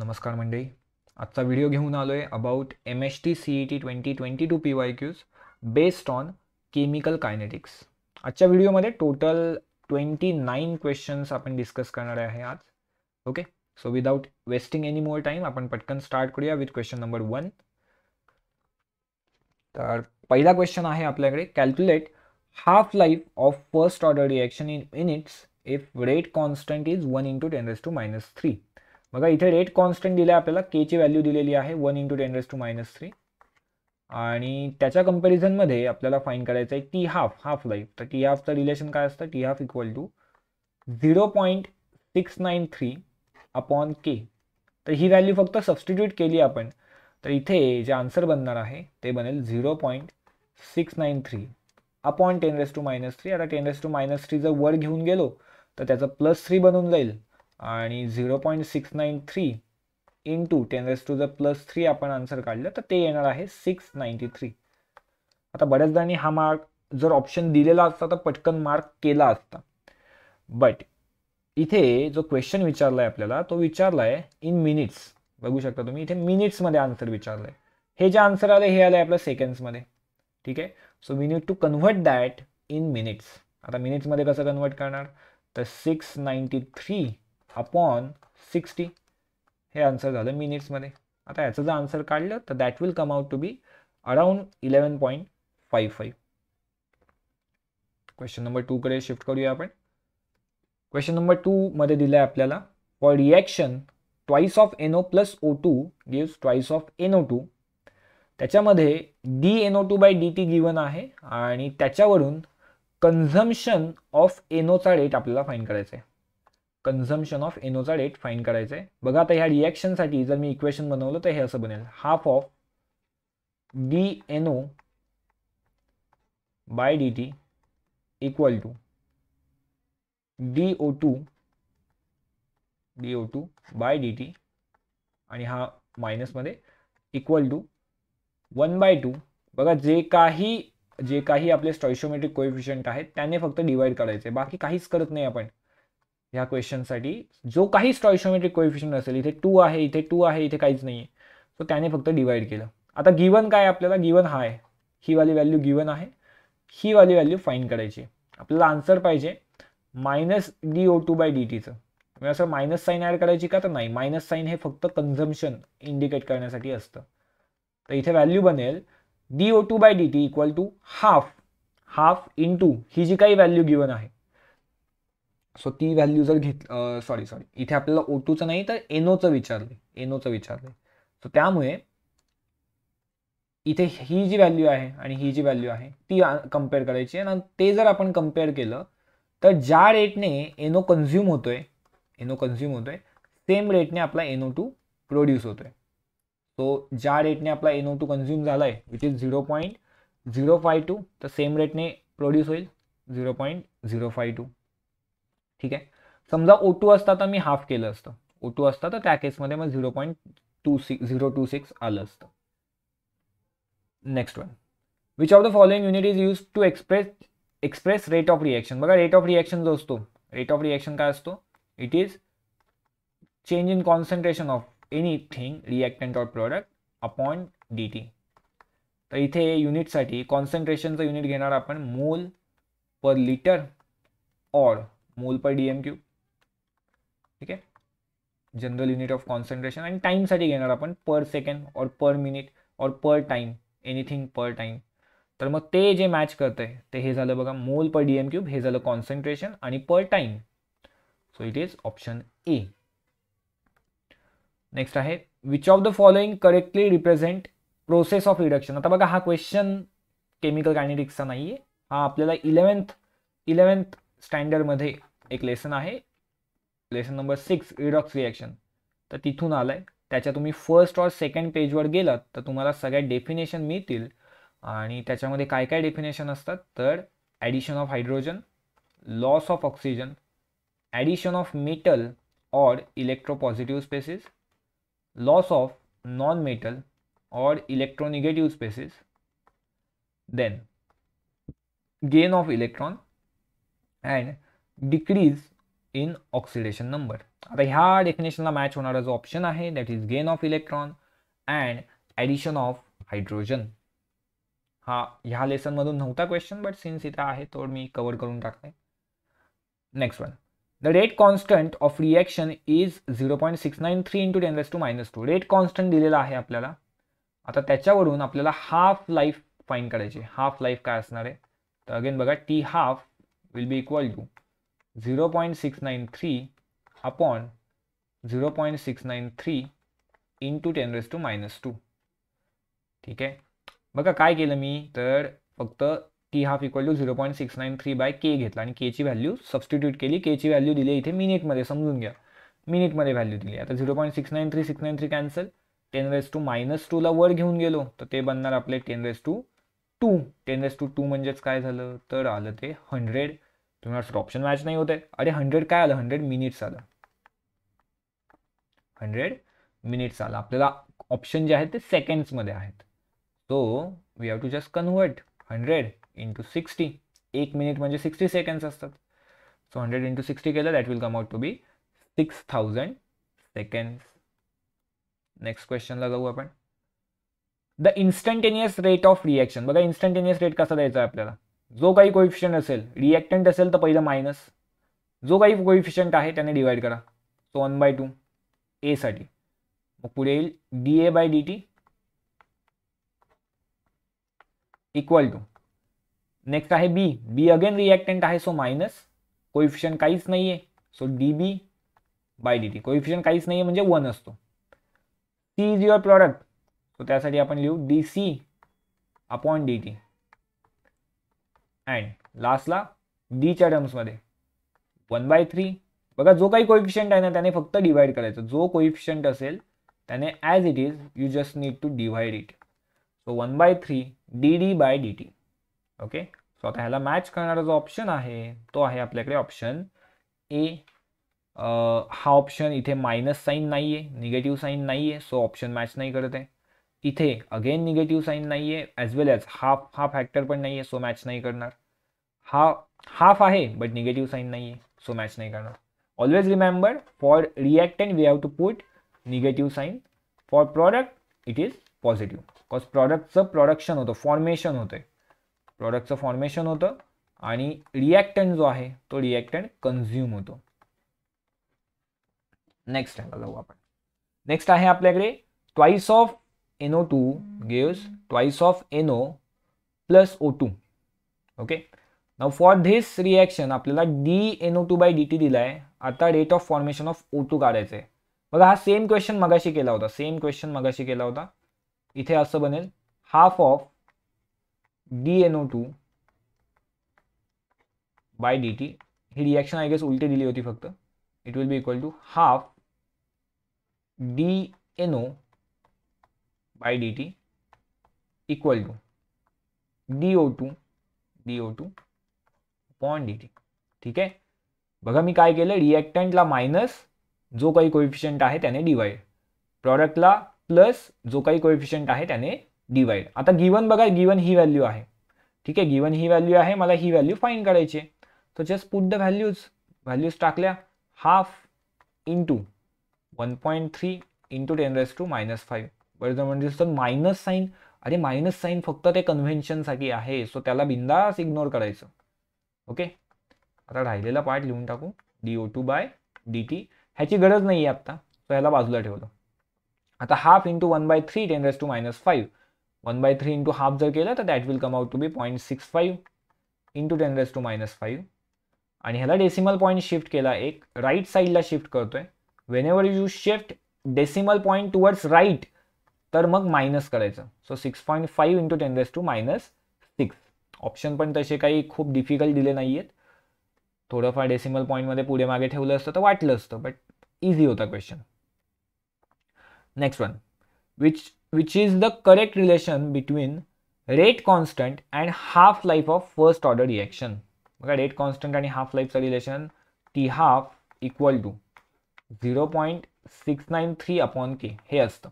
नमस्कार मंडळी आजचा व्हिडिओ घेऊन आलो आहे about M H T C E T twenty twenty two P Y Qs based on chemical kinetics आजच्या व्हिडिओमध्ये टोटल ट्वेंटी नाईन क्वेश्चन्स आपण डिस्कस करणार आहे आज okay so without wasting any more time आपण पटकन स्टार्ट करूया विथ क्वेश्चन नंबर वन तर पहिला क्वेश्चन आहे आपल्याकडे calculate half life of first order reaction in units if rate constant is one into ten raise to minus three बघा इथे rate constant दिला आपल्याला केची व्हॅल्यू दिलेली आहे one into ten raise to minus three आणि त्याच्या कम्पॅरिझनमध्ये आपल्याला फाईन करायचं आहे टी हाफ हाफ लाईफ तर टी हाफचं रिलेशन काय असतं T half equal to zero point six nine three upon K तर ही व्हॅल्यू फक्त सबस्टिट्यूट केली आपण तर इथे जे आन्सर बनणार आहे ते बनेल zero point six nine three upon ten raise to minus three आता ten raise to minus three जर वर घेऊन गेलो तर त्याचं प्लस थ्री बनून जाईल आणि zero point six nine three into ten raise to जर प्लस थ्री आपण आन्सर काढलं तर ते येणार आहे सिक्स नाईन्टी थ्री आता बऱ्याचदानी हा मार्क जर ऑप्शन दिलेला असता तर पटकन मार्क केला असता बट इथे जो क्वेश्चन विचारला आहे आपल्याला तो विचारला आहे इन मिनिट्स बघू शकता तुम्ही इथे मिनिट्समध्ये आन्सर विचारला आहे हे जे आन्सर आलं हे आलं आहे आपल्या सेकंड्समध्ये ठीक आहे so we need to convert that in minutes आता मिनिट्समध्ये कसं कन्वर्ट करणार तर six ninety three upon sixty हे आन्सर झालं मिनिट्समध्ये आता याचं जर आन्सर काढलं तर that will come out to be around eleven point five five question number टूकडे शिफ्ट करूया आपण क्वेश्चन नंबर टूमध्ये दिलं आहे आपल्याला for reaction twice of N plus O two gives twice of N two त्याच्यामध्ये D N two by D T given आहे आणि त्याच्यावरून कन्झम्शन ऑफ एन ओचा रेट आपल्याला फाईन करायचा आहे कन्झम्पन ऑफ एनोचा डेट फाईन करायचं आहे बघा आता ह्या रिॲक्शनसाठी जर मी इक्वेशन बनवलं तर हे असं बनेल half of D NO by D T equal to D O two D O two by D T आणि हा मायनसमध्ये equal to one by two बघा जे काही जे काही आपले स्टॉइशोमेट्रिक कोएफिशियंट आहेत त्याने फक्त करायचं करायचे बाकी काहीच करत नाही आपण या क्वेश्चनसाठी जो काही स्टॉइशोमेट्रिक कोएफिशियंट असेल इथे टू आहे इथे टू आहे इथे काहीच नाही आहे सो त्याने फक्त डिवाइड केलं आता गिवन काय आपल्याला गिवन हा आहे ही वाली व्हॅल्यू गिवन आहे ही वाली व्हॅल्यू फाईन करायची आपल्याला आन्सर पाहिजे minus D O two by D टीचं म्हणजे असं मायनस साईन ॲड करायची का तर नाही मायनस साईन हे फक्त कन्झम्शन इंडिकेट करण्यासाठी असतं तर इथे व्हॅल्यू बनेल D O two by D T equal to half half in ही जी काही व्हॅल्यू गिवन आहे सो ती व्हॅल्यू जर घेत सॉरी सॉरी इथे आपल्याला ओ टूचं नाही तर एनोचं विचारले एनोचं विचारले सो त्यामुळे इथे ही जी व्हॅल्यू आहे आणि ही जी व्हॅल्यू आहे ती कम्पेअर करायची आहे आणि ते जर आपण कम्पेअर केलं तर ज्या रेटने एनो कन्झ्युम होतोय एनो कन्झ्युम होतोय सेम रेटने आपला एनो टू प्रोड्यूस होतोय सो ज्या रेटने आपला एनो टू कन्झ्युम झाला आहे which is zero point zero five two तर सेम रेटने प्रोड्यूस होईल zero point zero five two ठीक आहे समजा ओ टू असता तर मी हाफ केलं असतं ओ टू असता तर त्या केसमध्ये मग zero point two six zero two six आलं असतं next one which of the following unit is use to express express rate of reaction बघा रेट ऑफ रिएक्शन जो असतो रेट ऑफ रिएक्शन काय असतो it is change in concentration of thing reactant or product upon D T तर इथे युनिटसाठी कॉन्सन्ट्रेशनचं unit घेणार आपण मोल पर लिटर ऑर मोल पर डी एम क्यूब ठीक आहे जनरल युनिट ऑफ कॉन्सन्ट्रेशन आणि टाईमसाठी घेणार आपण पर सेकंड और पर मिनिट और per time anything per time तर मग ते जे मॅच करते आहे ते हे झालं बघा मोल पर डी क्यूब हे झालं कॉन्सन्ट्रेशन आणि per time so it is option A next आहे which of the following correctly represent process of reduction आता बघा हा क्वेश्चन केमिकल का नाही आहे हा आपल्याला इलेवन्थ इलेवन्थ स्टँडर्डमध्ये एक लेसन आहे lesson number six redox reaction तर तिथून आलं आहे त्याच्या तुम्ही फर्स्ट और सेकंड पेजवर गेलात तर तुम्हाला सगळ्या डेफिनेशन मिळतील आणि त्याच्यामध्ये काय काय डेफिनेशन असतात तर addition of hydrogen loss of oxygen addition of metal or electropositive species loss of non metal or electronegative species then gain of electron and decrease in oxidation number आता ह्या डेफिनेशनला मॅच होणारा जो ऑप्शन आहे that is gain of electron and addition of hydrogen हा ह्या लेसनमधून नव्हता question but since इथं आहे तो मी कवर करून टाकते next one the rate constant of reaction is zero point six nine three into ten raise to minus two rate constant दिलेला आहे आपल्याला आता त्याच्यावरून आपल्याला हाफ लाईफ फाईन करायची हाफ लाईफ काय असणार आहे तर अगेन बघा T half will be equal to 0.693 upon 0.693 to ten raise to minus two ठीक आहे बघा काय केलं मी तर फक्त T half equal to zero point six nine three by K घेतला आणि केची व्हॅल्यू सबस्टिट्यूट केली केची व्हॅल्यू दिली इथे मिनिटमध्ये समजून घ्या मिनिटमध्ये व्हॅल्यू दिली आता zero point six nine three six nine three cancel ten raise to minus टूला वर घेऊन गेलो तर ते बनणार आपले ten raise to two ten raise to two म्हणजेच काय झालं तर आलं ते हंड्रेड तुम्ही ऑप्शन मॅच नाही होते अरे हंड्रेड काय आलं हंड्रेड मिनिट्स आलं हंड्रेड मिनिट्स आलं आपल्याला ऑप्शन जे आहेत ते सेकंड्समध्ये आहेत so we have to just convert hundred into sixty एक मिनिट म्हणजे सिक्स्टी सेकंड्स असतात सो हंड्रेड इंटू सिक्स्टी केलं that will come out to be six thousand seconds next क्वेश्चनला जाऊ आपण the instantaneous rate of reaction बघा instantaneous rate कसा द्यायचा आहे आपल्याला जो काही कोइफिशियंट असेल रिॲक्टंट असेल तर पहिलं मायनस जो काही कोइफिशियंट आहे त्याने डिवाईड करा सो वन बाय टू एसाठी मग पुढे येईल D A by D T equal to next आहे बी बी अगेन रिॲक्टंट आहे सो मायनस कोइफिशियंट काहीच नाही आहे so D B by D T coefficient काहीच नाही आहे म्हणजे वन असतो सी इज युअर प्रॉडक्ट त्यासाठी आपण लिहू D C upon D T and लास्टला डीच्या टर्म्समध्ये वन बाय थ्री बघा जो काही कोइफिशियंट आहे ना त्याने फक्त डिवाइड करायचा जो कोइफिशंट असेल त्याने as it is you just need to divide it so one by three D D by D T okay so आता ह्याला मॅच करणारा जो ऑप्शन आहे तो आहे आपल्याकडे ऑप्शन ए हा ऑप्शन इथे मायनस साईन नाही आहे निगेटिव्ह साईन नाही आहे सो ऑप्शन मॅच नाही करत आहे इथे अगेन निगेटिव्ह साईन नाही आहे as well as half half factor पण नाही आहे सो मॅच नाही करणार हा हाफ आहे बट निगेटिव्ह साईन नाही आहे सो मॅच नाही करणार always remember for reactant we have to put negative sign for product it is positive because प्रॉडक्टचं प्रोडक्शन होतं फॉर्मेशन होतं प्रॉडक्टचं फॉर्मेशन होतं आणि रिॲक्टंट जो आहे तो रिॲक्टंट कन्झ्युम होतो नेक्स्ट अँगल जाऊ आपण नेक्स्ट आहे आपल्याकडे twice of NO2 gives twice of NO plus O2. Okay. Now for this reaction आपल्याला DNO2 by DT दिला आहे आता rate of formation of O2 काढायचं आहे बघा हा सेम क्वेश्चन मगाशी केला होता सेम क्वेश्चन मगाशी केला होता इथे असं बनेल half of DNO2 by D T ही रिॲक्शन आय गेस उलटी दिली होती फक्त it will be equal to half D N O O two D O DO2 DO2 D dt ठीक आहे बघा मी काय केलं रिॲक्टंटला मायनस जो काही कोएफिशिएंट आहे त्याने डिवाइड प्रॉडक्टला प्लस जो काही कोएफिशिएंट आहे त्याने डिवाइड आता गिवन बघा गिवन ही व्हॅल्यू आहे ठीक आहे गिवन ही व्हॅल्यू आहे मला ही व्हॅल्यू फाईन करायची आहे तर just put the values values टाकल्या half into one point three into ten raise to minus five बरेच म्हणजे सर मायनस साईन अरे मायनस साईन फक्त ते कन्व्हेन्शनसाठी आहे सो त्याला बिंदास इग्नोर करायचं ओके आता राहिलेला पार्ट लिहून टाकू D O two by D T ह्याची गरज नाही आहे आत्ता सो ह्याला बाजूला ठेवलं आता half into one by three ten raise to minus five one by three into half जर केलं तर that will come out to be point six five into ten raise to minus five आणि ह्याला decimal point shift केला एक right साईडला shift करतोय whenever you shift decimal point towards right तर मग मायनस करायचं so six point five into ten raise to minus six option पण तसे काही खूप डिफिकल्ट दिले नाही आहेत थोडंफार डेसिमल पॉईंटमध्ये पुढे मागे ठेवलं असतं तर वाटलं असतं बट इझी होता question next one which which is the correct relation between rate constant and half life of first order reaction बघा रेट कॉन्स्टंट आणि हाफ लाईफचं relation T half equal to zero point six nine three upon K हे असतं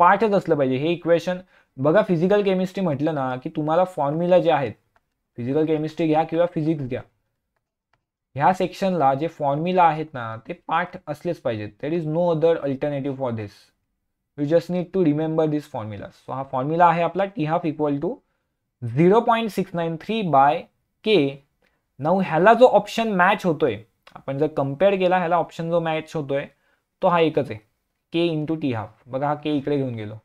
पाठच असलं पाहिजे हे equation बघा फिजिकल केमिस्ट्री म्हटलं ना की तुम्हाला फॉर्म्युला जे आहेत फिजिकल केमिस्ट्री घ्या किंवा फिजिक्स घ्या ह्या सेक्शनला जे फॉर्म्युला आहेत ना ते पाठ असलेच पाहिजेत there is no other alternative for this you just need to remember this formula so हा फॉर्म्युला आहे आपला T half equal to zero point six nine three by K नऊ ह्याला जो ऑप्शन मॅच होतोय आपण जर कम्पेअर केला ह्याला ऑप्शन जो मॅच होतोय तो हा एकच आहे के इंटू टी हाफ बघा हा के इकडे घेऊन गेलो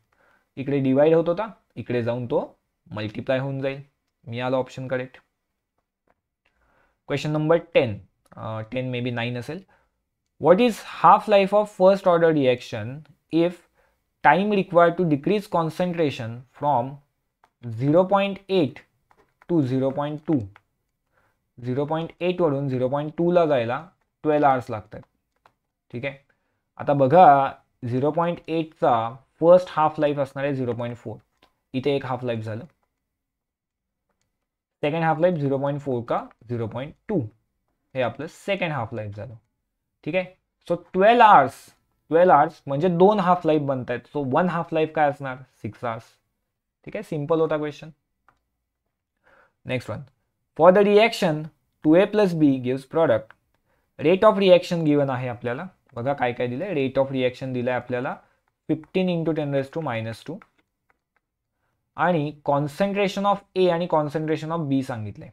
इकडे डिवाइड होत होता इकडे जाऊन तो मल्टिप्लाय होऊन जाईल मी आलो option correct question number ten ten maybe nine असेल what is half life of first order reaction if time required to decrease concentration from zero point eight to zero point two zero point एटवरून zero point टूला जायला twelve hours लागतात ठीक आहे आता बघा zero point एटचा फर्स्ट हाफ लाईफ असणार आहे झिरो पॉईंट फोर इथे एक हाफ लाईफ झालं second half life zero point four का झिरो पॉईंट टू हे आपलं सेकंड हाफ लाईफ झालं ठीक आहे so twelve hours twelve hours म्हणजे दोन हाफ लाईफ बनत आहेत सो वन हाफ लाईफ काय असणार सिक्स आवर्स ठीक आहे सिम्पल होता question next one for the reaction two A plus B gives product rate of reaction given आहे आपल्याला बघा काय काय दिलंय रेट ऑफ रिॲक्शन दिलं आपल्याला fifteen into ten raise to minus two आणि कॉन्सन्ट्रेशन ऑफ ए आणि कॉन्सन्ट्रेशन ऑफ बी सांगितलं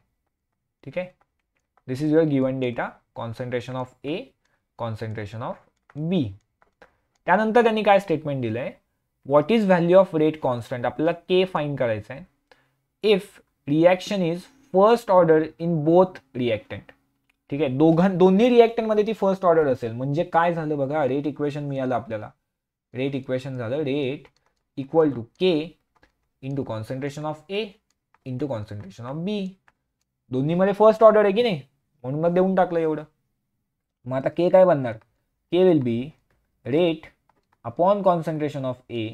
ठीक आहे this is your given data concentration of A concentration of B त्यानंतर त्यांनी काय स्टेटमेंट दिलंय आहे what is value of rate constant आपल्याला के फाईन करायचं आहे if reaction is first order in both reactant ठीक आहे दोघां दोन्ही रिॲक्टनमध्ये ती फर्स्ट ऑर्डर असेल म्हणजे काय झालं बघा रेट इक्वेशन मिळालं आपल्याला रेट इक्वेशन झालं rate equal to K into concentration of A into concentration of B दोन्हीमध्ये फर्स्ट ऑर्डर आहे की नाही म्हणून मग देऊन टाकलं एवढं मग आता के काय बनणार के will be rate upon concentration of A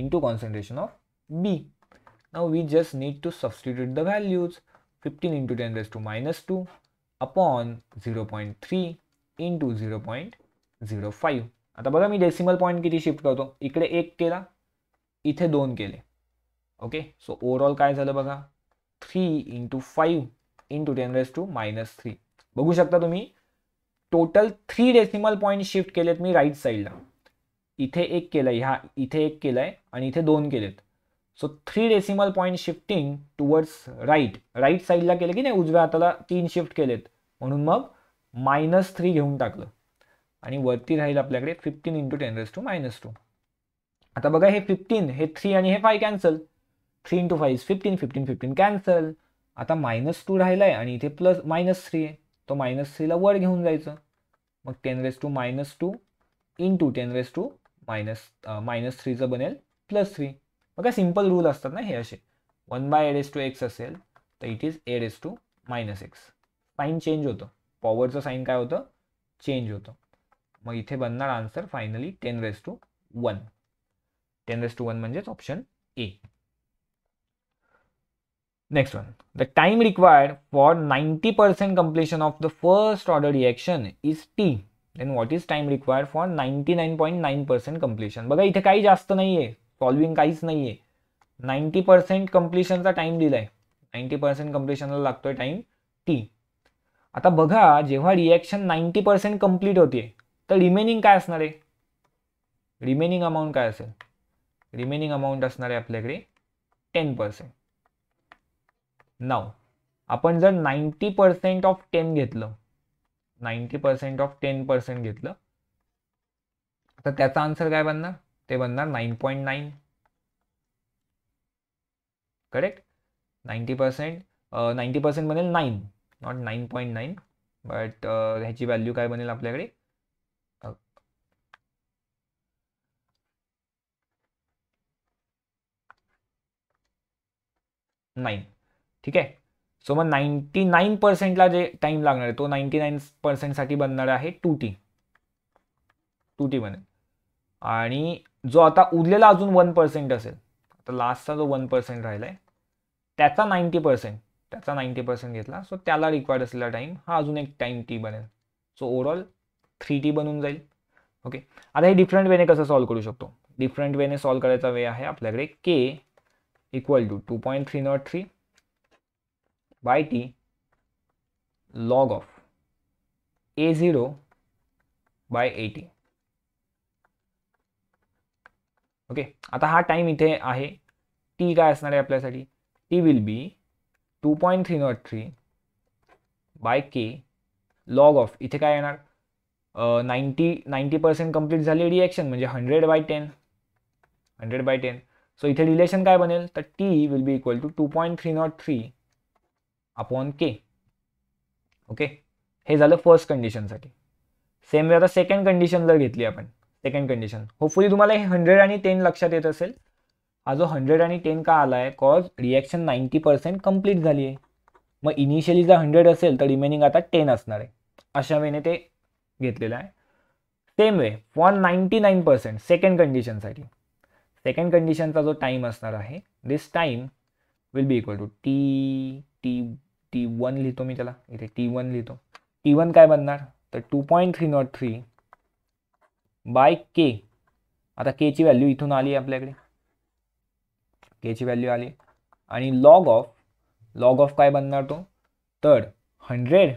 into concentration of B now we just need to substitute the values fifteen into ten raise to minus two upon zero point three into zero point zero five आता बघा मी decimal point किती shift करतो इकडे एक केला इथे दोन केले ओके सो ओवरऑल काय झालं बघा three into five into ten raise to minus three बघू शकता तुम्ही total three decimal point shift केलेत मी राईट साईडला इथे एक केलं आहे ह्या इथे एक केलं आहे आणि इथे दोन केलेत so three decimal point shifting towards right right साईडला केले की नाही उजव्या हाताला तीन शिफ्ट केलेत म्हणून मग मायनस थ्री घेऊन टाकलं आणि वरती राहील आपल्याकडे fifteen into ten raise to minus two आता बघा हे फिफ्टीन हे थ्री आणि हे five cancel three into five is fifteen fifteen fifteen cancel आता मायनस टू राहिला आहे आणि इथे प्लस मायनस थ्री आहे तो मायनस थ्रीला वर घेऊन जायचं मग ten raise to minus two into ten raise to minus minus थ्रीचं बनेल प्लस थ्री बघा सिम्पल रूल असतात ना हे असे one by e raise to x असेल तर it is e raise to minus x sign change होतं पॉवरचं साईन काय होतं चेंज होतं मग इथे बनणार answer finally ten raise to one ten raise to one म्हणजेच option A next one the time required for ninety percent completion of the first order reaction is T then what is time required for ninety nine point nine percent completion बघा इथे काही जास्त नाही आहे solving काहीच नाही आहे ninety percent कम्प्लिशनचा time दिला आहे नाईन्टी पर्सेंट कम्प्लिशनला लागतोय टाइम टी आता बघा जेव्हा रिॲक्शन नाईन्टी पर्सेंट कम्प्लीट होते तर रिमेनिंग काय असणार आहे रिमेनिंग अमाऊंट काय असेल रिमेनिंग अमाऊंट असणार आहे आपल्याकडे टेन पर्सेंट नाव आपण जर नाईन्टी पर्सेंट ऑफ टेन घेतलं ninety percent of ten percent घेतलं तर त्याचा आन्सर काय बनणार ते बनणार nine point nine correct ninety percent ninety percent बनेल nine not nine point nine but ह्याची व्हॅल्यू काय बनेल आपल्याकडे नाईन ठीक आहे सो मग नाईन्टी नाईन पर्सेंटला जे टाईम लागणार आहे तो नाईन्टी नाईन पर्सेंटसाठी बनणार आहे टू टी टू टी बनेल आणि जो आता उरलेला अजून वन पर्सेंट असेल आता लास्टचा जो वन पर्सेंट राहिला आहे त्याचा नाईन्टी पर्सेंट त्याचा नाईंटी पर्सेंट घेतला सो त्याला रिक्वायर्ड असलेला टाईम हा अजून एक टाईम टी बनेल सो ओव्हरऑल थ्री टी बनून जाईल ओके आता हे डिफरंट वेने कसं सॉल्व्ह करू शकतो डिफरंट वेने सॉल्व करायचा वे आहे आपल्याकडे K equal to two point three not three by T log of A zero by T okay आता हा टाईम इथे आहे टी काय असणार आहे आपल्यासाठी T will be point three not three by K log of इथे काय येणार नाईन्टी नाईन्टी पर्सेंट कंप्लीट झाली रिॲक्शन म्हणजे hundred by ten hundred by ten so इथे रिलेशन काय बनेल तर T will be equal to two point three not three upon K okay हे झालं फर्स्ट कंडिशनसाठी सेम वे आता सेकंड कंडिशन जर घेतली आपण सेकंड कंडिशन होपफुली तुम्हाला हे हंड्रेड आणि टेन लक्षात येत असेल हा जो हंड्रेड आणि टेन का आला आहे cause reaction ninety percent complete झाली आहे मग इनिशियली जर हंड्रेड असेल तर रिमेनिंग आता टेन असणार आहे अशा वेने ते घेतलेलं आहे same way for ninety nine percent second कंडिशनसाठी सेकंड कंडिशनचा जो टाईम असणार आहे this time will be equal to T T T one लिहितो मी त्याला इथे टी वन लिहितो टी वन काय बनणार तर two point three not three by K आता केची व्हॅल्यू इथून आली आहे आपल्याकडे के ची व्हॅल्यू आली आणि लॉग ऑफ लॉग ऑफ काय बनणार तो तर hundred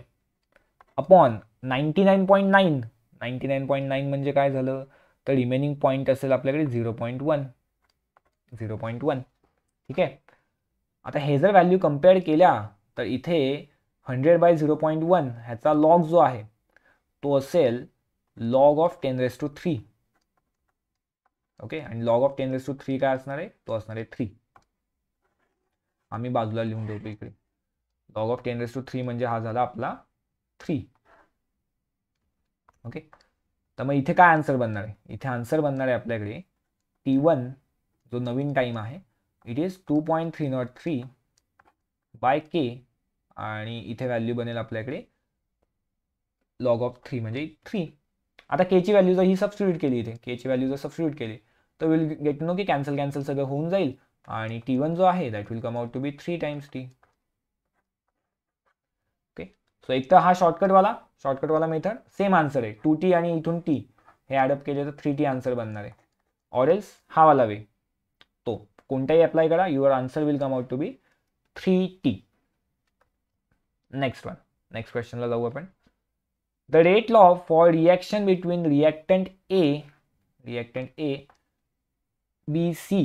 upon ninety nine point nine ninety nine point nine म्हणजे काय झालं तर रिमेनिंग पॉईंट असेल आपल्याकडे zero point one zero point one ठीक आहे आता हे जर व्हॅल्यू कम्पेअर केल्या तर इथे hundred by zero point one ह्याचा लॉग जो आहे तो असेल log of ten raise to three okay आणि log of ten raise to three काय असणार आहे तो असणार आहे थ्री आम्ही बाजूला लिहून देऊ इकडे log of ten raise to three म्हणजे हा झाला आपला थ्री ओके तर मग इथे काय आन्सर बनणार आहे इथे आन्सर बनणार आहे आपल्याकडे टी वन जो नवीन टाईम आहे it is two point three not three by K आणि इथे व्हॅल्यू बनेल आपल्याकडे लॉग ऑफ थ्री म्हणजे थ्री आता केची व्हॅल्यू जर ही सबस्टिट्यूट केली इथे ची व्हॅल्यू जर सबस्टिट्यूट केली तर will get no K cancel cancel सगळं होऊन जाईल आणि टी वन जो आहे that will come out to be three times T okay so एक तर हा शॉर्टकटवाला शॉर्टकटवाला मेथड सेम आन्सर आहे टू टी आणि इथून टी हे ॲडअप केले तर थ्री टी आन्सर बनणार आहे एल्स हा वाला वे तो कोणताही अप्लाय करा your answer will come out to be three T next one next क्वेश्चनला जाऊ आपण the rate law for reaction between reactant A reactant A B C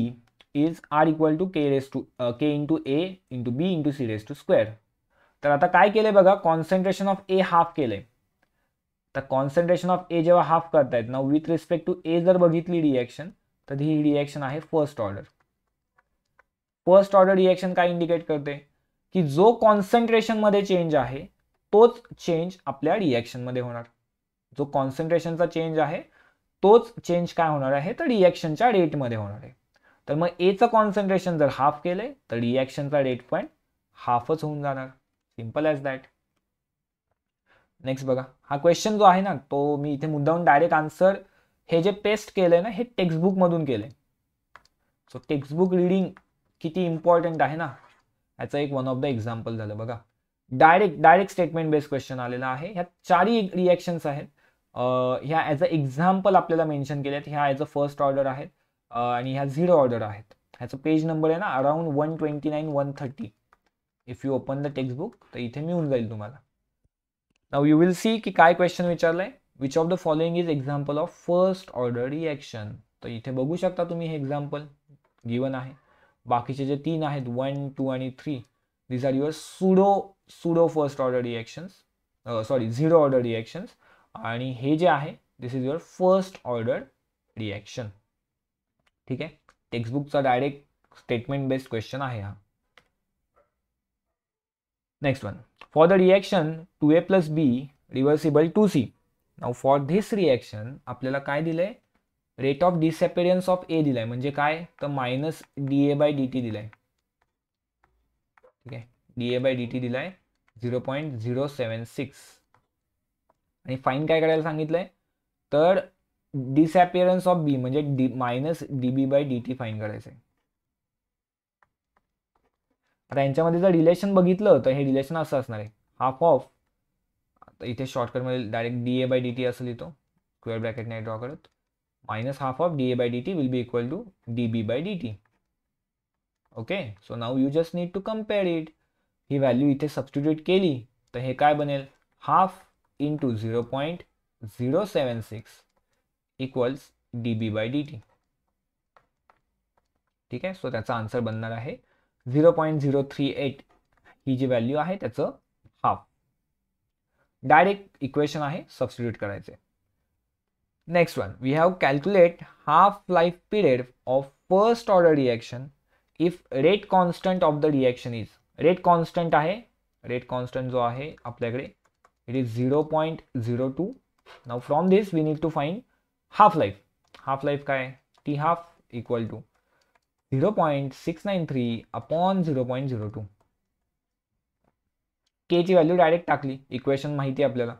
is R equal to K raise to K into A into B into C raise to square तर आता काय केलंय बघा concentration of A half केले तर concentration of ए जेव्हा half करतायत ना विथ रिस्पेक्ट टू ए जर बघितली रिएक्शन तर ही रिएक्शन आहे first order first order reaction काय इंडिकेट करते की जो कॉन्सन्ट्रेशनमध्ये चेंज आहे तोच चेंज आपल्या रिॲक्शनमध्ये होणार जो कॉन्सन्ट्रेशनचा चेंज आहे तोच चेंज काय होणार आहे तर रिॲक्शनच्या रेटमध्ये होणार आहे तर मग एचं कॉन्सन्ट्रेशन जर हाफ केले तर रिॲक्शनचा डेट पॉईंट हाफच होऊन जाणार सिम्पल ॲज दॅट नेक्स्ट बघा हा क्वेश्चन जो आहे ना तो मी इथे मुद्दाहून डायरेक्ट आन्सर हे जे पेस्ट केलंय ना हे टेक्स्टबुकमधून केलं आहे सो टेक्स्टबुक रिडिंग किती इम्पॉर्टंट आहे ना याचं एक वन ऑफ द एक्झाम्पल झालं बघा direct direct statement based question आलेला आहे ह्या चारही रिॲक्शन्स आहेत ह्या ॲज अ एक्झाम्पल आपल्याला मेन्शन केले आहेत ह्या ॲज अ फर्स्ट ऑर्डर आहेत आणि ह्या झिरो ऑर्डर आहेत ह्याचं पेज नंबर आहे ना around one twenty nine one thirty if you open the textbook तर इथे मिळून जाईल तुम्हाला नाव यू विल सी की काय क्वेश्चन आहे which of the following is example of first order reaction तर इथे बघू शकता तुम्ही हे एक्झाम्पल गिवन आहे बाकीचे जे तीन आहेत वन टू आणि three this are your pseudo pseudo first order reactions sorry zero order reactions आणि हे जे आहे this is your first order reaction ठीक आहे टेक्स्टबुकचा डायरेक्ट स्टेटमेंट बेस्ड क्वेश्चन आहे हा next one for the reaction two A plus B reversible two C now for this reaction आपल्याला काय दिलंय rate of disappearance of A दिलाय म्हणजे काय तर minus D A by D T दिलाय ठीक आहे D A by D T दिलाय zero point zero seven six आणि फाईन काय करायला सांगितलंय तर डिसअपिअरन्स ऑफ बी म्हणजे D minus D B by D T find करायचं आहे आता यांच्यामध्ये जर रिलेशन बघितलं तर हे रिलेशन असं असणार आहे हाफ ऑफ आता इथे शॉर्टकटमध्ये direct D A by D T असं लिहितो स्क्वेअर ब्रॅकेट नाही ड्रॉ करत minus half of D A by D T will be equal to D B by D T okay so now you just need to compare it ही value इथे substitute केली तर हे काय बनेल half to zero point zero seven six equals D B by D T ठीक आहे so त्याचा आन्सर बनणार आहे zero point zero three eight ही जी व्हॅल्यू आहे त्याचं हाफ डायरेक्ट इक्वेशन आहे सबस्टिट्यूट करायचे next one we have calculate half life period of first order reaction if rate constant of the reaction is rate constant आहे rate constant जो आहे आपल्याकडे it is zero point zero two now from this we need to find half life half life काय T half equal to zero point six nine three upon zero point zero two केची value direct टाकली equation माहिती आपल्याला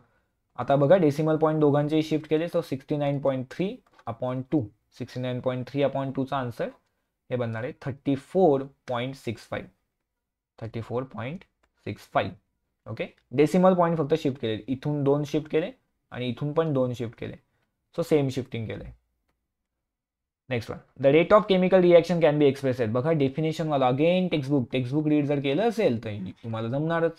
आता बघा decimal point दोघांचेही shift केले so sixty nine point three upon two sixty nine point three upon चा answer हे बनणार आहे thirty four point six five thirty four point six five okay decimal point फक्त शिफ्ट केले इथून दोन शिफ्ट केले आणि इथून पण दोन शिफ्ट केले सो सेम शिफ्टिंग केलं next one the rate of chemical reaction can be express आहेत बघा वाला अगेन टेक्स्टबुक टेक्स्टबुक रीड जर केलं असेल तर तुम्हाला जमणारच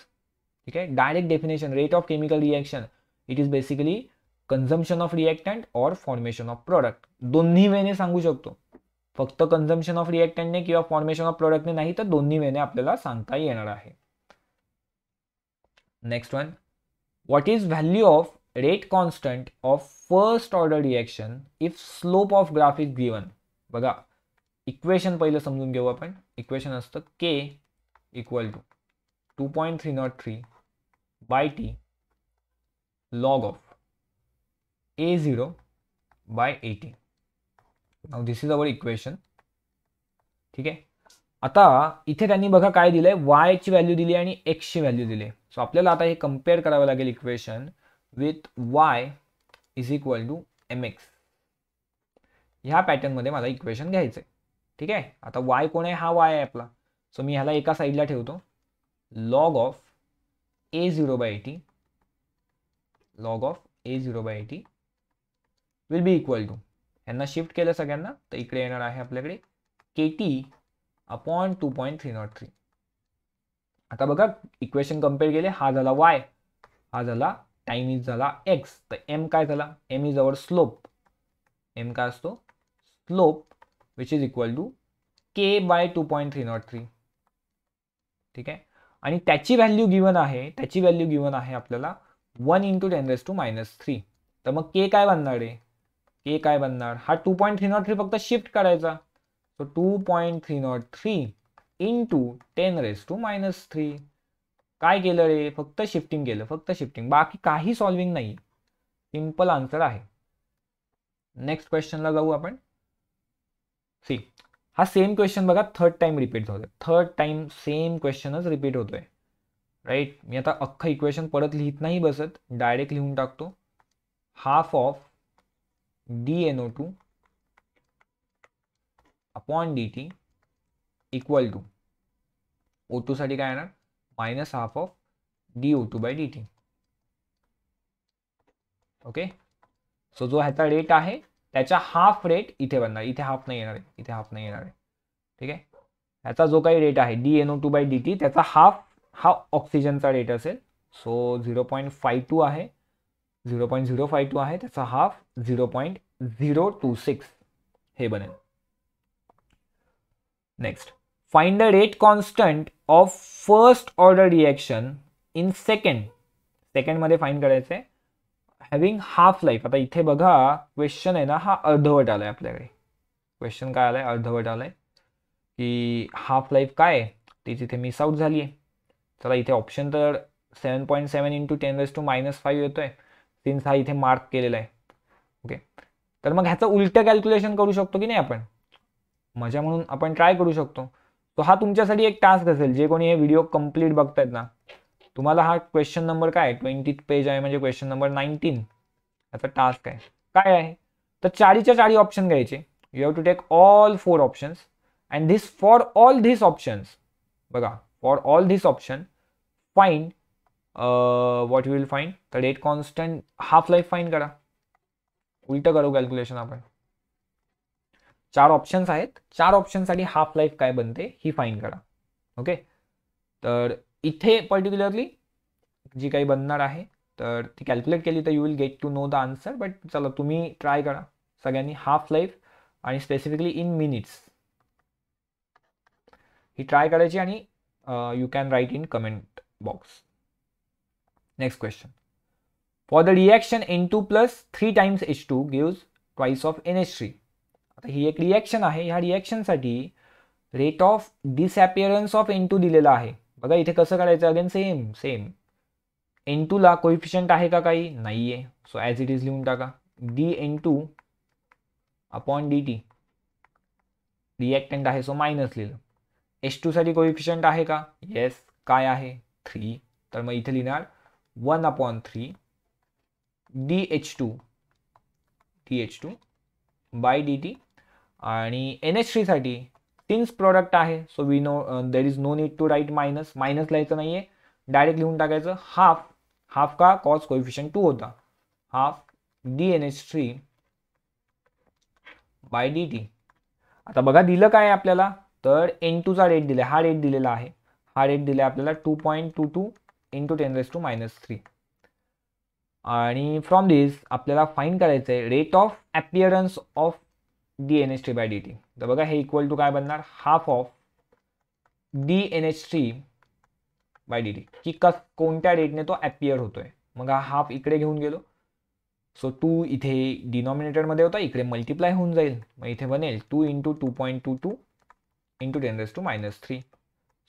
ठीक आहे direct definition rate of chemical reaction it is basically consumption of reactant or formation of product दोन्ही वेने सांगू शकतो फक्त कन्झम्पन ऑफ रिॲक्टंटने किंवा फॉर्मेशन ऑफ प्रोडक्टने नाही तर दोन्ही वेने आपल्याला सांगता येणार आहे next one what is value of rate constant of first order reaction if slope of graph is given बघा इक्वेशन पहिलं समजून घेऊ आपण इक्वेशन असतं K equal to two point three not three by T log of A zero by AT this is our equation ठीक आहे आता इथे त्यांनी बघा काय दिलंय वायची व्हॅल्यू दिली आणि एक्सची व्हॅल्यू दिली सो आपल्याला आता हे कम्पेअर करावं लागेल equation with Y is equal to M X ह्या पॅटर्नमध्ये मला इक्वेशन घ्यायचं आहे ठीक आहे आता वाय कोण आहे हा वाय आहे आपला सो मी ह्याला एका साईडला ठेवतो log of A zero by AT log of A zero by AT will be equal to यांना शिफ्ट केलं सगळ्यांना तर इकडे येणार आहे आपल्याकडे K T upon two point three not three आता बघा इक्वेशन कम्पेअर केले हा झाला वाय हा झाला टाइम इज झाला एक्स तर एम काय झाला M is our slope M काय असतो slope which is equal to K by two point three not three ठीक आहे आणि त्याची व्हॅल्यू गिवन आहे त्याची व्हॅल्यू गिवन आहे आपल्याला one into ten raise to minus three तर मग के काय बनणार आहे के काय बनणार हा two point three not three फक्त शिफ्ट करायचा so two point three not three into ten raise to minus three काय केलं रे फक्त शिफ्टिंग केलं फक्त शिफ्टिंग बाकी काही सॉल्विंग नाही सिम्पल आन्सर आहे नेक्स्ट क्वेश्चनला जाऊ आपण सी हा सेम क्वेश्चन बघा थर्ड टाइम रिपीट होतोय थर्ड टाइम सेम क्वेश्चनच रिपीट होतोय राईट मी आता अख्खं इक्वेशन परत लिहित नाही बसत डायरेक्ट लिहून टाकतो half of D N O two upon D T equal to O टूसाठी काय येणार minus half of du2 by dt okay so जो है रेट है त्याच्या हाफ रेट इथे बनणार इथे हाफ नाही येणार इथे हाफ नाही येणार ठीक आहे ह्याचा जो काही रेट आहे D N O two by D T त्याचा हाफ हा ऑक्सिजनचा रेट असेल so zero point five two आहे zero point zero five two आहे त्याचा half zero point zero two six हे बनेल next Find the rate constant of first order reaction in second सेकंडमध्ये फाईन करायचं आहे हैविंग हाफ लाईफ आता इथे बघा क्वेश्चन आहे ना हा अर्धवट आला आपल्याकडे क्वेश्चन काय आला अर्धवट आला की हाफ लाईफ काय आहे ती मिस आउट झाली आहे चला इथे ऑप्शन तर seven point seven into ten raise to minus five येतो सिन्स हा इथे मार्क केलेला आहे ओके तर मग ह्याचं उलटं कॅल्क्युलेशन करू शकतो की नाही आपण मजा म्हणून आपण ट्राय करू शकतो तो हा तुमच्यासाठी एक टास्क असेल जे कोणी हे व्हिडिओ कम्प्लीट बघतायत ना तुम्हाला हा क्वेश्चन नंबर काय ट्वेंटी पेज आहे म्हणजे क्वेश्चन नंबर नाईन्टीन याचा टास्क आहे काय आहे तर चारीच्या चारी ऑप्शन घ्यायचे you have to take all four options and this for all this options बघा for all this option find what you will find the rate constant half life find करा उलटं करू कॅल्क्युलेशन आपण चार ऑप्शन्स आहेत चार ऑप्शनसाठी half life काय बनते ही फाईन करा ओके तर इथे पर्टिक्युलरली जी काही बनणार आहे तर ती कॅल्क्युलेट केली तर you will get to know the answer but चला तुम्ही ट्राय करा सगळ्यांनी हाफ लाईफ आणि स्पेसिफिकली इन मिनिट्स ही ट्राय करायची आणि you can write in comment box next question for the reaction N two plus three times H two gives twice of N H three आता ही एक है हा रिएक्शन सा rate of disappearance of N two दिल्ला है बघा इथे कस का अगेन सेम सेम एन टूला कोइफिशियंट है का काही नहीं है सो एज इट इज लिहन टाका D N two upon D T reactant है सो माइनस लिख एस सा कोइफिशियंट है का येस का थ्री तो मैं इतने लिहिणार one upon three D H two D H two by D T आणि एन एच थ्रीसाठी टिन्स प्रॉडक्ट आहे so we know there is no need to write minus minus लिहायचं नाही आहे डायरेक्ट लिहून टाकायचं हाफ हाफ का कॉस कोइफिशन टू होता half D N H three by D T आता बघा दिलं काय आपल्याला तर एन टूचा रेट दिला हा रेट दिलेला आहे हा रेट दिला आपल्याला two point two two two ten raise to minus three आणि फ्रॉम दिस आपल्याला फाईन करायचं आहे rate of appearance of D N H three by D T तर बघा हे इक्वल टू काय बनणार half of D N H three by D T की कस कोणत्या डेटने तो ॲपियर होतोय मग हा हाफ इकडे घेऊन गेलो सो टू इथे डिनॉमिनेटरमध्ये होता इकडे मल्टिप्लाय होऊन जाईल मग इथे बनेल two into two point two two into ten raise to minus three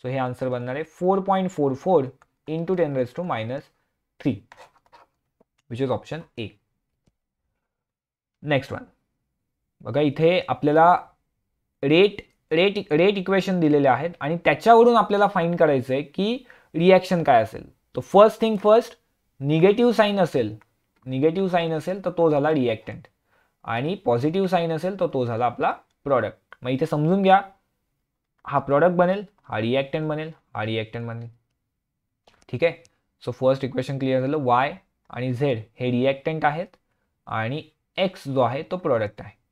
so हे आन्सर बनणार आहे four point four four into ten raise to minus three which is option A next one बघा इथे आपल्याला रेट रेट रेट इक्वेशन दिलेले आहेत आणि त्याच्यावरून आपल्याला फाईन करायचं आहे की रिॲक्शन काय असेल तर first thing first negative sign असेल निगेटिव्ह साईन असेल तर तो झाला रिॲक्टंट आणि पॉझिटिव्ह साईन असेल तर तो झाला आपला प्रॉडक्ट मग इथे समजून घ्या हा प्रॉडक्ट बनेल हा रिॲक्टंट बनेल हा रिॲक्टंट बनेल ठीक आहे सो फर्स्ट इक्वेशन क्लिअर झालं वाय आणि झेड हे रिॲक्टंट आहेत आणि एक्स जो आहे तो प्रॉडक्ट आहे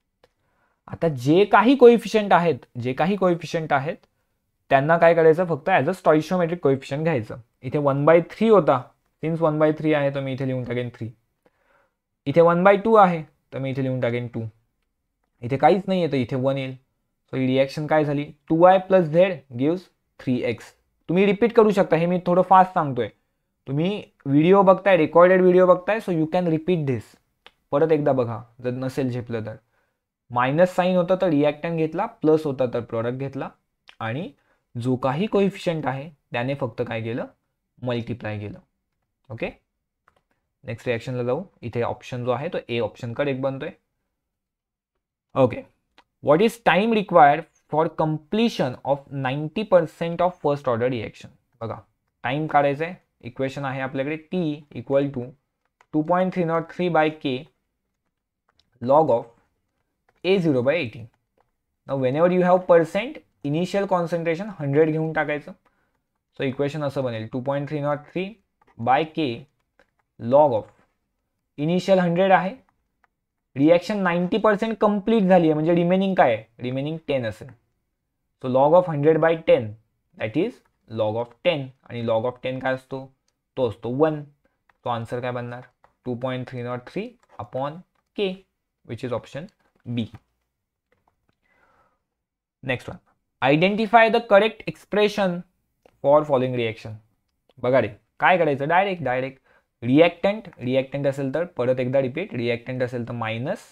आता जे काही कोइफिशियंट आहेत जे काही कोइफिशियंट आहेत त्यांना काय करायचं फक्त ॲज अ स्टॉइशोमेट्रिक कोइफिशियंट घ्यायचं इथे वन बाय थ्री होता सिन्स वन बाय थ्री आहे तर मी इथे लिहून टाकेन थ्री इथे वन बाय टू आहे तर मी इथे लिहून टाकेन टू इथे काहीच नाही आहे तर इथे वन येईल सो ही रिॲक्शन काय झाली two Y plus Z gives three X तुम्ही रिपीट करू शकता हे मी थोडं फास्ट सांगतोय तुम्ही व्हिडिओ बघताय रेकॉर्डेड व्हिडिओ बघताय so you can repeat this परत एकदा बघा जर नसेल झेपलं तर मायनस साईन होता तर रिॲक्टन घेतला प्लस होता तर प्रोडक्ट घेतला आणि जो काही कोइफिशियंट आहे त्याने फक्त काय केलं मल्टिप्लाय केलं ओके नेक्स्ट रिॲक्शनला जाऊ इथे ऑप्शन जो आहे तो ए ऑप्शन एक बनतोय okay what is time required for completion of ninety percent of first order reaction बघा टाइम काढायचं आहे इक्वेशन आहे आपल्याकडे T equal to two point three not three by K log of A zero by AT whenever you have percent initial concentration hundred घेऊन टाकायचं so equation असं बनेल two point three not three by K log of initial hundred आहे reaction ninety percent complete झाली आहे म्हणजे remaining काय आहे रिमेनिंग टेन असेल so log of hundred by ten that is log of ten आणि लॉग ऑफ टेन काय असतो तो असतो वन तो आन्सर काय बनणार two point three not three upon K which is option B. Next one. Identify the correct expression for following reaction. बघा रे काय करायचं डायरेक्ट डायरेक्ट रिॲक्टंट रिॲक्टंट असेल तर परत एकदा रिपीट रिॲक्टंट असेल तर मायनस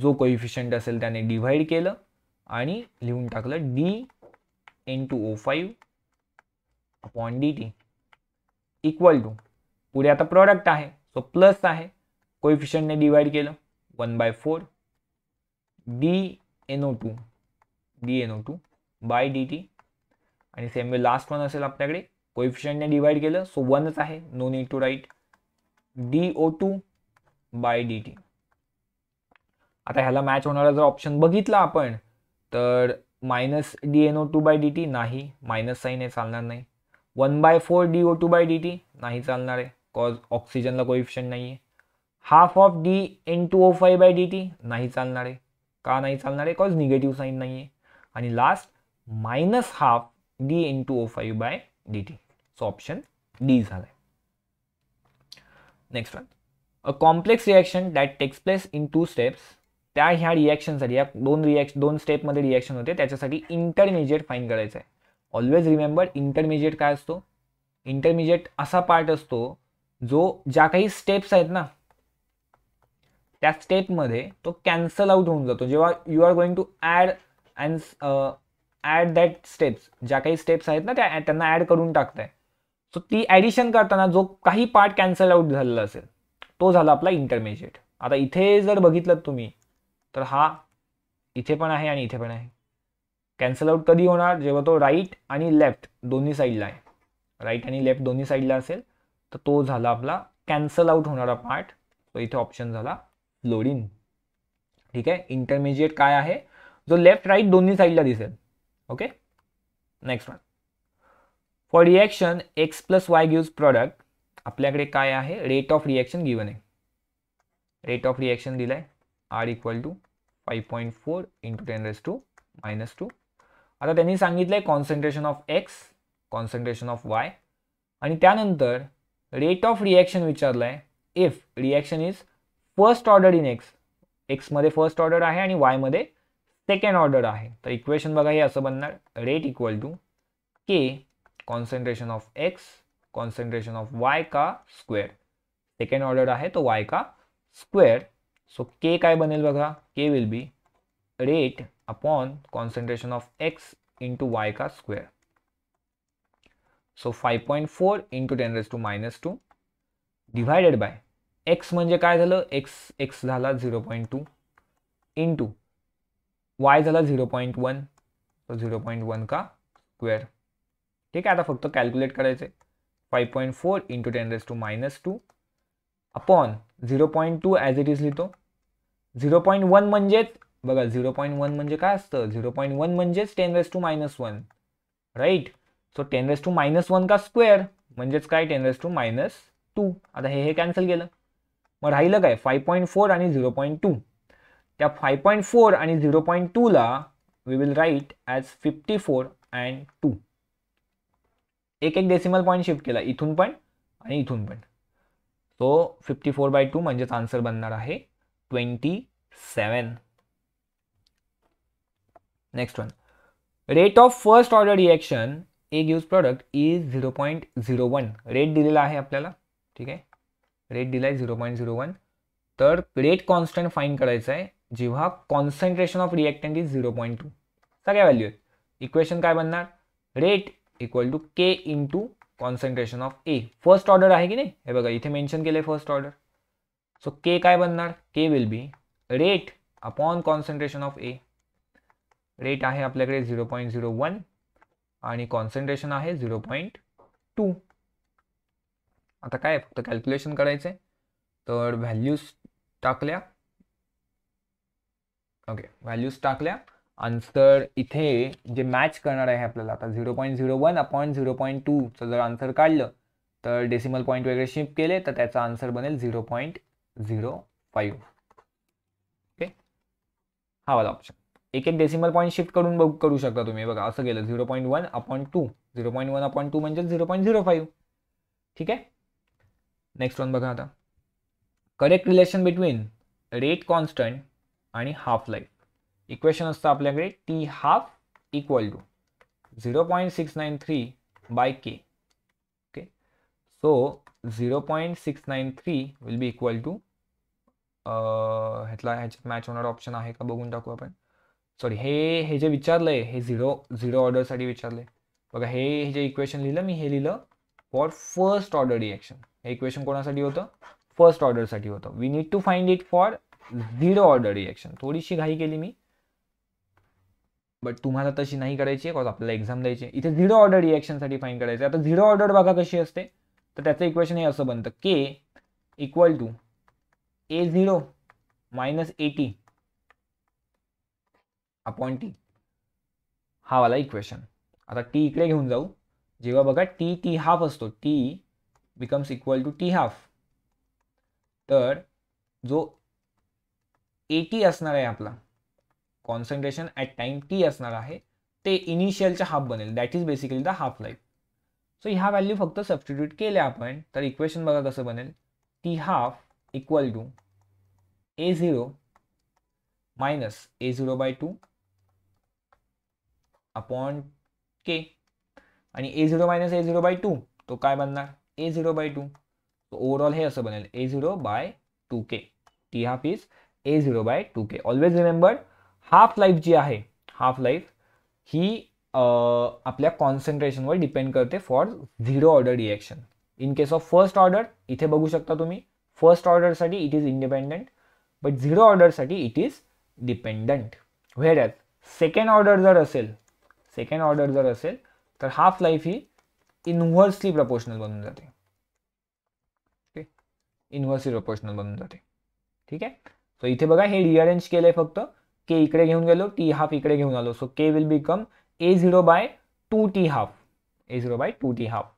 जो कोइफिशियंट असेल त्याने डिव्हाइड केलं आणि लिहून टाकलं d N two O five upon D T equal to पुढे आता प्रॉडक्ट आहे सो प्लस आहे कोइफिशियंटने डिव्हाइड केलं one by four d N O two D O two by D T आणि सेम वे लास्ट वन असेल आपल्याकडे कोइफिशियंटने डिवाइड केलं सो वनच आहे no need to write d O two by D T आता ह्याला मॅच होणारा जर ऑप्शन बघितला आपण तर minus D N O two by D T नाही मायनस साईन हे चालणार नाही one by four D O two by D T नाही चालणार आहे कॉज ऑक्सिजनला कोइफिशियंट नाही आहे half of D N two O five by D T नाही चालणार आहे का नाही चालणार आहे कॉज निगेटिव्ह साईन नाही आहे आणि last minus half d N two O five by D t so option D झालाय next one a complex reaction that takes place in two steps त्या ह्या रिॲक्शनसाठी या दोन रिॲक्शन दोन स्टेपमध्ये रिॲक्शन होते त्याच्यासाठी इंटरमिजिएट फाईन करायचं आहे ऑलवेज रिमेंबर इंटरमिजिएट काय असतो इंटरमिजिएट असा पार्ट असतो जो ज्या काही स्टेप्स आहेत ना त्या स्टेपमध्ये तो कॅन्सल आउट होऊन जातो जेव्हा you are going to add and add that steps ज्या काही स्टेप्स आहेत ना त्या त्यांना ॲड करून आहे सो ती ॲडिशन करताना जो काही पार्ट कॅन्सल आउट झालेला असेल तो झाला आपला इंटरमिजिएट आता इथे जर बघितलं तुम्ही तर हा इथे पण आहे आणि इथे पण आहे कॅन्सल आउट कधी होणार जेव्हा तो राईट आणि लेफ्ट दोन्ही साईडला आहे राईट आणि लेफ्ट दोन्ही साईडला असेल तर तो झाला आपला कॅन्सल आउट होणारा पार्ट तो इथे ऑप्शन झाला फ्लोरिन ठीक आहे इंटरमिजिएट काय आहे जो लेफ्ट राईट दोन्ही साईडला दिसेल okay next one for reaction X plus Y gives product आपल्याकडे काय आहे रेट ऑफ रिॲक्शन गिवन आहे रेट ऑफ रिॲक्शन दिलाय आहे r equal to five point four into ten raise to minus two आता त्यांनी सांगितलं concentration of X concentration of Y आणि त्यानंतर रेट ऑफ रिॲक्शन विचारलाय if reaction is first order in X X मे first order और Y मे second order है तो इक्वेशन बघा बनना rate equal to k concentration of X concentration of Y का स्क्वेर सेकेंड ऑर्डर है तो वाई का स्क्वेर सो के का बनेल बे will be rate upon concentration of X into Y का square so five point four into ten raise to minus two divided by X म्हणजे काय झालं एक्स एक्स झाला zero point two into Y झाला zero point one zero point one का square ठीक आहे आता फक्त कॅल्क्युलेट करायचे five point four into ten raise to minus two upon zero point two as it is लिहितो zero point one म्हणजेच बघा झिरो पॉईंट वन म्हणजे काय असतं झिरो पॉईंट वन म्हणजेच ten raise to minus one right so ten raise to minus one का square म्हणजेच काय ten raise to minus two आता हे हे कॅन्सल केलं मग राहिलं काय फाय पॉईंट फोर आणि झिरो पॉईंट टू त्या फाय पॉईंट फोर आणि झिरो पॉईंट टूला we will write as fifty four and two एक एक डेसिमल पॉईंट शिफ्ट केला इथून पण आणि इथून पण so fifty four by two म्हणजेच आन्सर बनणार आहे twenty seven next one rate of first order reaction एक use product is zero point zero one rate दिलेला आहे आपल्याला ठीक आहे रेट दिला आहे झिरो पॉईंट झिरो वन तर रेट कॉन्स्टंट फाईन करायचं आहे जेव्हा concentration of reactant is zero point two सगळ्या व्हॅल्यू आहेत इक्वेशन काय बनणार rate equal to k into concentration of A first order आहे की नाही हे बघा इथे मेन्शन केलं आहे फर्स्ट ऑर्डर सो के काय बनणार के will be rate upon concentration of A rate आहे आपल्याकडे झिरो पॉईंट झिरो वन आणि कॉन्सन्ट्रेशन आहे झिरो पॉईंट टू आता काय फक्त कॅल्क्युलेशन करायचे तर व्हॅल्यूज टाकल्या ओके व्हॅल्यूज टाकल्या आन्सर इथे जे मॅच करणार आहे आपल्याला आता zero point zero one upon zero point टूचं जर आन्सर काढलं तर डेसिमल पॉईंट वगैरे शिफ्ट केले तर त्याचा आन्सर बनेल zero point zero five okay हा वाला ऑप्शन एक एक डेसिमल पॉईंट शिफ्ट करून बघ करू शकता तुम्ही बघा असं गेलं zero point one upon two zero point one upon two म्हणजे झिरो पॉईंट झिरो फाईव्ह ठीक आहे नेक्स्ट वन बघा आता correct relation between rate constant आणि हाफ लाईफ इक्वेशन असतं आपल्याकडे t half equal to zero point six nine three by k okay so zero point six nine three will be equal to ह्यातला ह्याच्यात match होणार option आहे का बघून टाकू आपण सॉरी हे हे जे विचारलं आहे हे झिरो झिरो ऑर्डरसाठी विचारलं आहे बघा हे हे जे इक्वेशन लिहिलं मी हे लिहिलं फॉर फर्स्ट ऑर्डर रिॲक्शन हे इक्वेशन कोणासाठी होतं फर्स्ट ऑर्डरसाठी होतं we need to find it for zero order reaction थोडीशी घाई केली मी बट तुम्हाला तशी नाही करायची आहे आपल्याला एक्झाम द्यायची इथे झिरो ऑर्डर रिएक्शनसाठी फाईन करायचं आता झिरो ऑर्डर बघा कशी असते तर त्याचं इक्वेशन हे असं बनतं k equal to A zero minus A t upon t हा वाला इक्वेशन आता टी इकडे घेऊन जाऊ जेव्हा बघा टी टी हाफ असतो t becomes equal to t half तर जो ए टी असणार आहे आपला कॉन्सन्ट्रेशन ॲट टाइम टी असणार आहे ते इनिशियलच्या हाफ बनेल that is basically the half life so ह्या व्हॅल्यू फक्त सबस्टिट्यूट केल्या आपण तर इक्वेशन बघा कसं बनेल t half equal to A zero minus A zero by two upon k आणि A zero minus A zero by two तो काय बनणार A zero by two overall हे असं बनेल A zero by two k t half is A zero by two K always remember half life जी आहे half life ही आपल्या कॉन्सन्ट्रेशनवर डिपेंड करते for zero order reaction in case of first order इथे बघू शकता तुम्ही फर्स्ट ऑर्डरसाठी it is independent but zero ऑर्डरसाठी it is dependent whereas second order जर असेल सेकंड ऑर्डर जर असेल तर हाफ लाईफ ही इन्व्हर्सली प्रपोर्शनल बनून जाते इन्व्हर्स रिरोपोर्शनल बनून जाते ठीक आहे सो इथे बघा हे रिअरेंज केलं आहे फक्त के इकडे घेऊन गेलो टी हाफ इकडे घेऊन आलो so k will become A zero by two t half A zero by two t half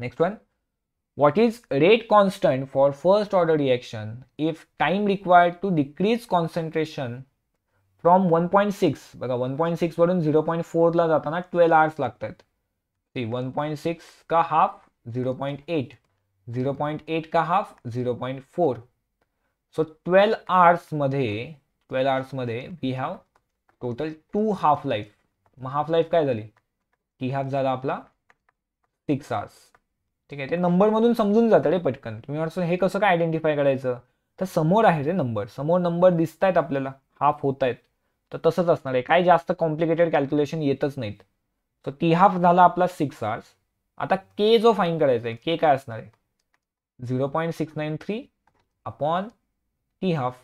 next one what is rate constant for first order reaction if time required to decrease concentration from one point six बघा one point six वरून zero point फोरला जाताना twelve hours लागतात one point six का half zero point eight zero point eight का half zero point four so twelve आर्समध्ये twelve आवर्समध्ये we have total two half life मग half life काय झाली टी हाफ झाला आपला सिक्स आवर्स ठीक आहे ते नंबरमधून समजून जातं रे पटकन तुम्ही असं हे कसं काय आयडेंटिफाय करायचं तर समोर आहे रे नंबर समोर नंबर दिसत आहेत आपल्याला हाफ होत आहेत तर तसंच असणार आहे काही जास्त कॉम्प्लिकेटेड कॅल्क्युलेशन येतच नाहीत तर टी हाफ झाला आपला सिक्स आवर्स आता के जो फाईन करायचा आहे के काय असणार आहे zero point six nine three upon t half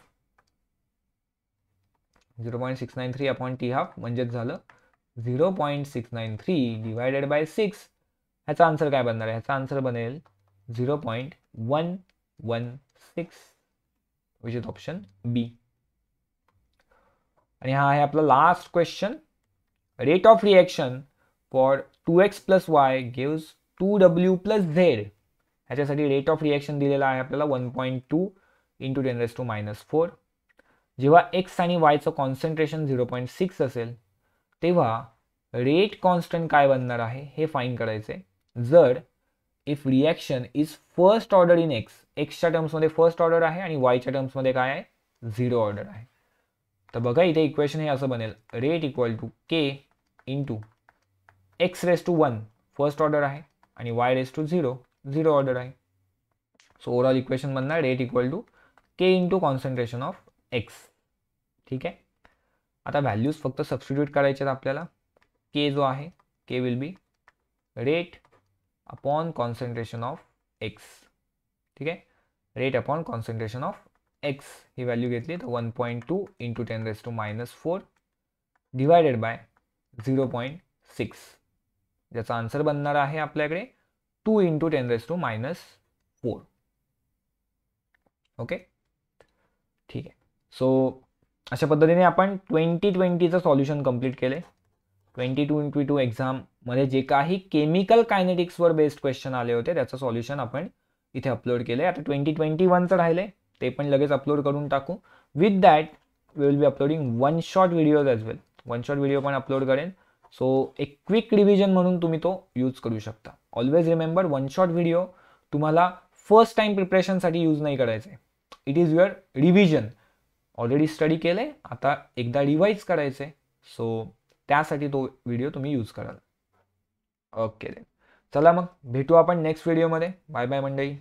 zero point six nine three upon t half म्हणजेच झालं zero point six nine three divided by six ह्याचा आन्सर काय बनणार आहे ह्याचा आन्सर बनेल zero point one one six which is option B आणि हा आहे आपला last question rate of reaction for two X plus Y gives two W plus Z ह्याच्यासाठी रेट ऑफ रिॲक्शन दिलेला आहे आपल्याला one point two into ten raise to minus four जेव्हा X आणि वायचं कॉन्सन्ट्रेशन झिरो पॉईंट सिक्स असेल तेव्हा rate constant काय बनणार आहे हे फाईन करायचं आहे जर if reaction is first order in X एक्सच्या टर्म्समध्ये फर्स्ट ऑर्डर आहे आणि वायच्या टर्म्समध्ये काय आहे झिरो ऑर्डर आहे तर बघा इथे इक्वेशन हे असं बनेल rate equal to K into X raise to one first order आहे आणि Y raise to zero zero order आहे सो ओवरऑल इक्वेशन बनना rate equal to K into concentration of X ठीक आहे आता व्हॅल्यूज फक्त सबस्टिट्यूट करायचे आहेत आपल्याला के जो आहे k will be rate upon concentration of X ठीक आहे rate upon concentration of X ही व्हॅल्यू घेतली तर one point two into ten raise to minus four divided by zero point six ज्याचा आन्सर बनणार आहे आपल्याकडे 2 into 10 raise to minus 4 okay ठीक आहे सो अशा पद्धतीने आपण ट्वेंटी ट्वेंटीचं सॉल्युशन कम्प्लीट केले ट्वेंटी टू इंटू टू एक्झाममध्ये जे काही केमिकल कायनेटिक्सवर बेस्ड क्वेश्चन आले होते त्याचं सॉल्युशन आपण इथे अपलोड केले आता ट्वेंटी ट्वेंटी वनचं राहिले ते पण लगेच अपलोड करून टाकू with that we will be uploading one short videos as well one short video पण अपलोड करेन सो एक क्विक रिव्हिजन म्हणून तुम्ही तो यूज करू शकता always remember one shot video तुम्हाला फर्स्ट टाइम प्रिपरेशनसाठी यूज नाही करायचे it is your revision already study केले आता एकदा रिवाईज करायचे सो त्यासाठी तो व्हिडिओ तुम्ही यूज कराल ओके चला मग भेटू आपण नेक्स्ट व्हिडिओमध्ये बाय बाय मंडई